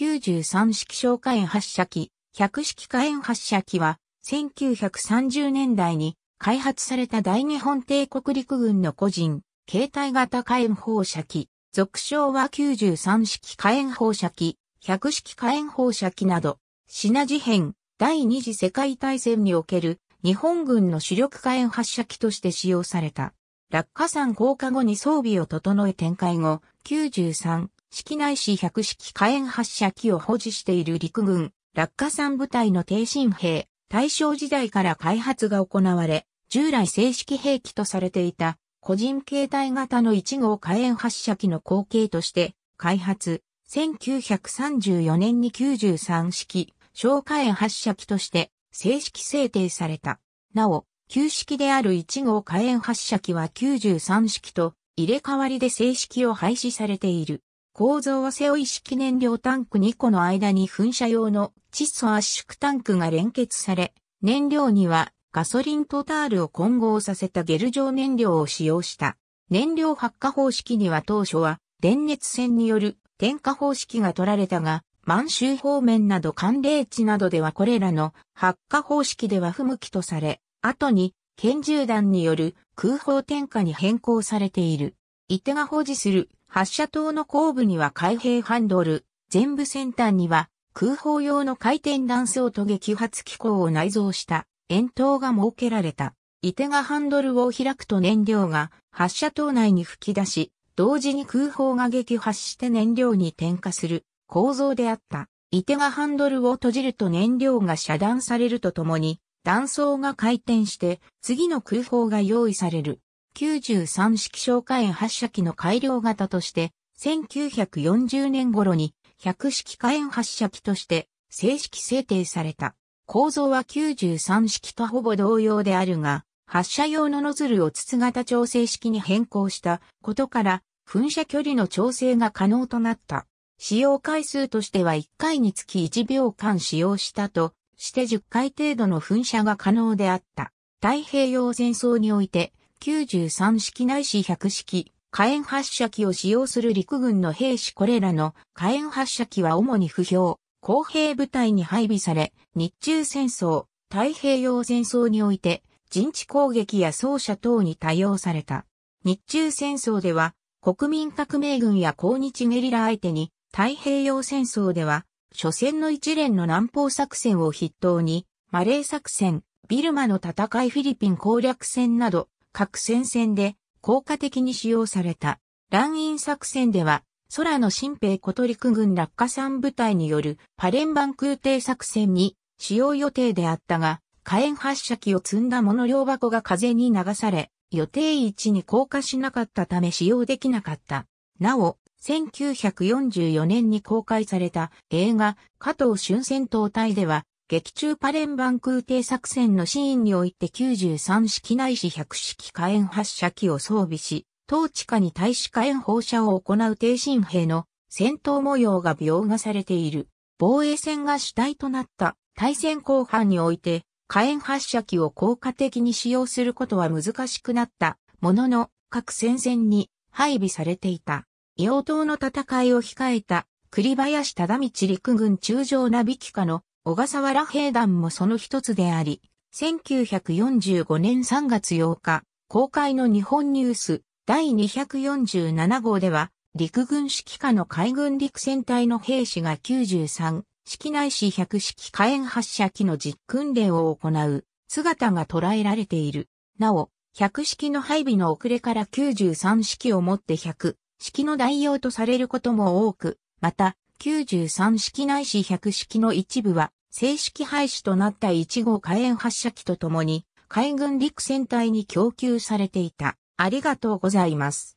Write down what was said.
93式小火炎発射機、100式火炎発射機は、1930年代に開発された大日本帝国陸軍の個人、携帯型火炎放射器、俗称は93式火炎放射器、100式火炎放射器など、品事変、第二次世界大戦における日本軍の主力火炎発射機として使用された。落下山降下後に装備を整え展開後、93式内市百式火炎発射機を保持している陸軍、落下山部隊の低進兵、大正時代から開発が行われ、従来正式兵器とされていた、個人携帯型の1号火炎発射機の後継として、開発、1934年に93式、小火炎発射機として、正式制定された。なお、旧式である1号火炎発射機は93式と、入れ替わりで正式を廃止されている。構造は背負い式燃料タンク2個の間に噴射用の窒素圧縮タンクが連結され、燃料にはガソリンとタールを混合させたゲル状燃料を使用した。燃料発火方式には当初は電熱線による点火方式が取られたが、満州方面など寒冷地などではこれらの発火方式では不向きとされ、後に拳銃弾による空砲点火に変更されている。伊手が保持する発射塔の後部には開閉ハンドル、全部先端には空砲用の回転弾倉と激発機構を内蔵した円筒が設けられた。伊手がハンドルを開くと燃料が発射塔内に吹き出し、同時に空砲が激発して燃料に点火する構造であった。伊手がハンドルを閉じると燃料が遮断されるとともに、弾倉が回転して次の空砲が用意される。93式消火炎発射機の改良型として、1940年頃に100式火炎発射機として正式制定された。構造は93式とほぼ同様であるが、発射用のノズルを筒型調整式に変更したことから、噴射距離の調整が可能となった。使用回数としては1回につき1秒間使用したとして10回程度の噴射が可能であった。太平洋戦争において93式ないし100式、火炎発射機を使用する陸軍の兵士これらの火炎発射機は主に不評、公平部隊に配備され、日中戦争、太平洋戦争において、陣地攻撃や走者等に多用された。日中戦争では、国民革命軍や抗日ゲリラ相手に、太平洋戦争では、初戦の一連の南方作戦を筆頭に、マレー作戦、ビルマの戦いフィリピン攻略戦など、各戦線で効果的に使用された。乱印作戦では、空の新兵小鳥リ軍落下山部隊によるパレンバン空挺作戦に使用予定であったが、火炎発射機を積んだ物量箱が風に流され、予定位置に降下しなかったため使用できなかった。なお、1944年に公開された映画、加藤春戦闘隊では、劇中パレンバン空挺作戦のシーンにおいて93式内視100式火炎発射機を装備し、当地下に対し火炎放射を行う低進兵の戦闘模様が描画されている。防衛戦が主体となった対戦後半において火炎発射機を効果的に使用することは難しくなったものの各戦線に配備されていた。硫黄島の戦いを控えた栗林忠道陸軍中将ナビ機下の小笠原兵団もその一つであり、1945年3月8日、公開の日本ニュース第247号では、陸軍指揮下の海軍陸戦隊の兵士が93、式内市100式火炎発射機の実訓練を行う姿が捉えられている。なお、100式の配備の遅れから93式をもって100式の代用とされることも多く、また、93式内市100式の一部は正式廃止となった1号火炎発射機とともに、海軍陸戦隊に供給されていた。ありがとうございます。